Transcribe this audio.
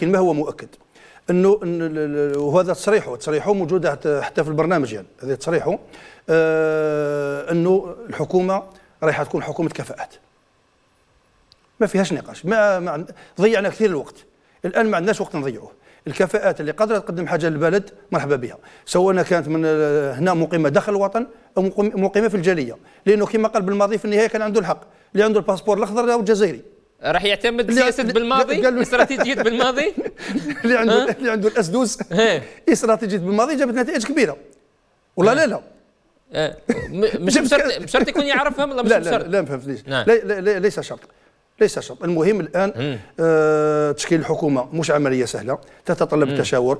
لكن ما هو مؤكد انه وهذا تصريحه تصريحه موجود حتى في البرنامج يعني هذا تصريحه آه انه الحكومه رايحه تكون حكومه كفاءات ما فيهاش نقاش ما, ما ضيعنا كثير الوقت الان ما عندناش وقت نضيعه الكفاءات اللي قادره تقدم حاجه للبلد مرحبا بها سواء كانت من هنا مقيمه داخل الوطن او مقيمه في الجاليه لانه كما قال بالماضي في النهايه كان عنده الحق اللي عنده الباسبور الاخضر او الجزائري راح يعتمد سياسه بالماضي استراتيجيه بالماضي اللي عنده اللي عنده الاسدوس إيه، استراتيجيه بالماضي جابت نتائج كبيره ولا لا لا مش بشرط بشرط يكون يعرفها ولا مش لا لا لا ما فهمتنيش نعم. ليس شرط ليس شرط المهم الان آه تشكيل الحكومه مش عمليه سهله تتطلب التشاور